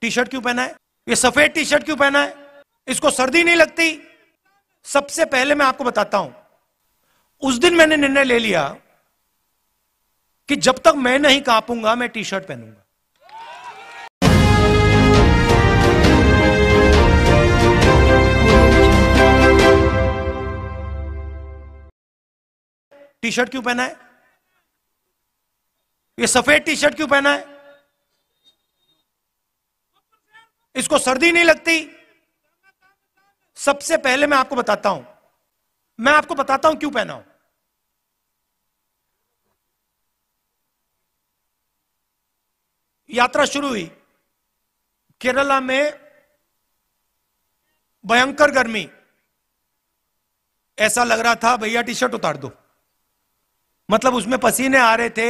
T shirt क्यों पहना है ये सफेद टी शर्ट क्यों पहना है इसको सर्दी नहीं लगती सबसे पहले मैं आपको बताता हूं उस दिन मैंने निर्णय ले लिया कि जब तक मैं नहीं कापूंगा मैं टी शर्ट पहनूंगा टी शर्ट क्यों पहना है ये सफेद टी शर्ट क्यों पहना है इसको सर्दी नहीं लगती सबसे पहले मैं आपको बताता हूं मैं आपको बताता हूं क्यों पहना हूं यात्रा शुरू हुई केरला में भयंकर गर्मी ऐसा लग रहा था भैया टी शर्ट उतार दो मतलब उसमें पसीने आ रहे थे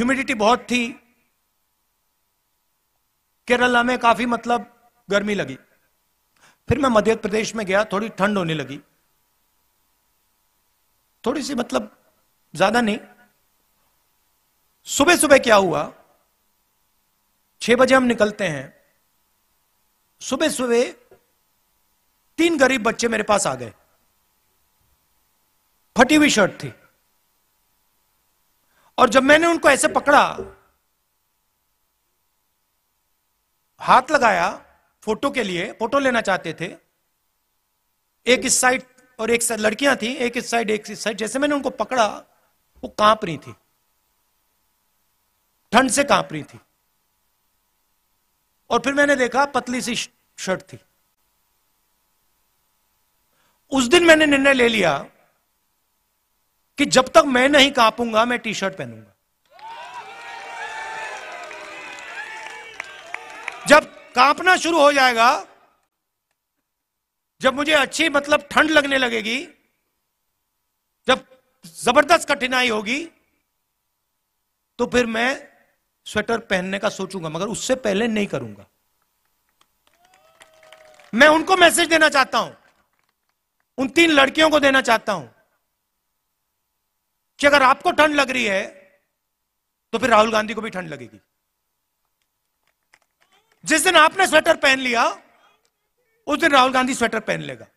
ह्यूमिडिटी बहुत थी केरला में काफी मतलब गर्मी लगी फिर मैं मध्य प्रदेश में गया थोड़ी ठंड होने लगी थोड़ी सी मतलब ज्यादा नहीं सुबह सुबह क्या हुआ छह बजे हम निकलते हैं सुबह सुबह तीन गरीब बच्चे मेरे पास आ गए फटी हुई शर्ट थी और जब मैंने उनको ऐसे पकड़ा हाथ लगाया फोटो के लिए फोटो लेना चाहते थे एक इस साइड और एक साइड लड़कियां थी एक इस साइड एक इस साइड जैसे मैंने उनको पकड़ा वो कांप रही थी ठंड से कांप रही थी और फिर मैंने देखा पतली सी शर्ट थी उस दिन मैंने निर्णय ले लिया कि जब तक मैं नहीं कांपूंगा मैं टी शर्ट पहनूंगा जब कांपना शुरू हो जाएगा जब मुझे अच्छी मतलब ठंड लगने लगेगी जब जबरदस्त कठिनाई होगी तो फिर मैं स्वेटर पहनने का सोचूंगा मगर उससे पहले नहीं करूंगा मैं उनको मैसेज देना चाहता हूं उन तीन लड़कियों को देना चाहता हूं कि अगर आपको ठंड लग रही है तो फिर राहुल गांधी को भी ठंड लगेगी जिस दिन आपने स्वेटर पहन लिया उस दिन राहुल गांधी स्वेटर पहन लेगा